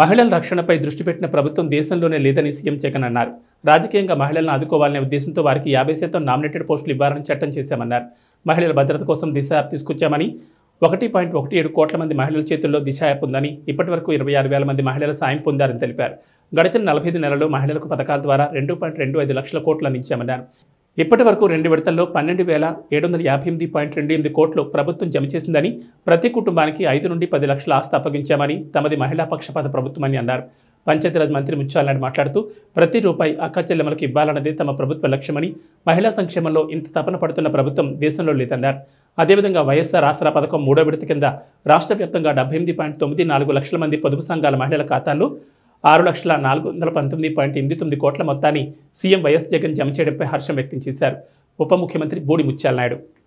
మహిళల రక్షణపై దృష్టి పెట్టిన ప్రభుత్వం దేశంలోనే లేదని సీఎం జగన్ అన్నారు రాజకీయంగా మహిళలను ఆదుకోవాలనే ఉద్దేశంతో వారికి యాభై శాతం నామినేటెడ్ పోస్టులు ఇవ్వాలని చట్టం చేశామన్నారు మహిళల భద్రత కోసం దిశ యాప్ తీసుకొచ్చామని ఒకటి పాయింట్ ఒకటి ఏడు కోట్ల మంది మహిళల చేతుల్లో దిశ యాప్ ఉందని ఇప్పటి వరకు ఇరవై ఆరు వేల మంది మహిళల సాయం పొందారని తెలిపారు గడిచిన నలభై ఐదు నెలలో మహిళలకు పథకాల ద్వారా రెండు పాయింట్ రెండు ఐదు లక్షల కోట్లు అందించామన్నారు ఇప్పటి వరకు రెండు విడతల్లో పన్నెండు వేల ఏడు వందల యాభై ఎనిమిది పాయింట్ రెండు ఎనిమిది కోట్లు ప్రభుత్వం జమ చేసిందని ప్రతి కుటుంబానికి ఐదు నుండి పది లక్షల ఆస్తి అప్పగించామని తమది మహిళా పక్షపాత ప్రభుత్వమని అన్నారు పంచాయతీరాజ్ మంత్రి ముత్యాలనాయుడు మాట్లాడుతూ ప్రతి రూపాయి చెల్లెమలకు ఇవ్వాలన్నదే తమ ప్రభుత్వ లక్ష్యమని మహిళా సంక్షేమంలో ఇంత తపన పడుతున్న ప్రభుత్వం దేశంలో లేదన్నారు అదేవిధంగా వైఎస్ఆర్ ఆసరా పథకం మూడో విడత కింద రాష్ట్ర వ్యాప్తంగా డెబ్బై ఎనిమిది పాయింట్ తొమ్మిది నాలుగు లక్షల మంది పొదుపు సంఘాల మహిళల ఖాతాల్లో ఆరు లక్షల నాలుగు వందల పంతొమ్మిది పాయింట్ ఎనిమిది తొమ్మిది కోట్ల మొత్తాన్ని సీఎం వైఎస్ జగన్ జమ చేయడంపై హర్షం వ్యక్తం చేశారు ఉప ముఖ్యమంత్రి బోడి ముత్యాలనాయుడు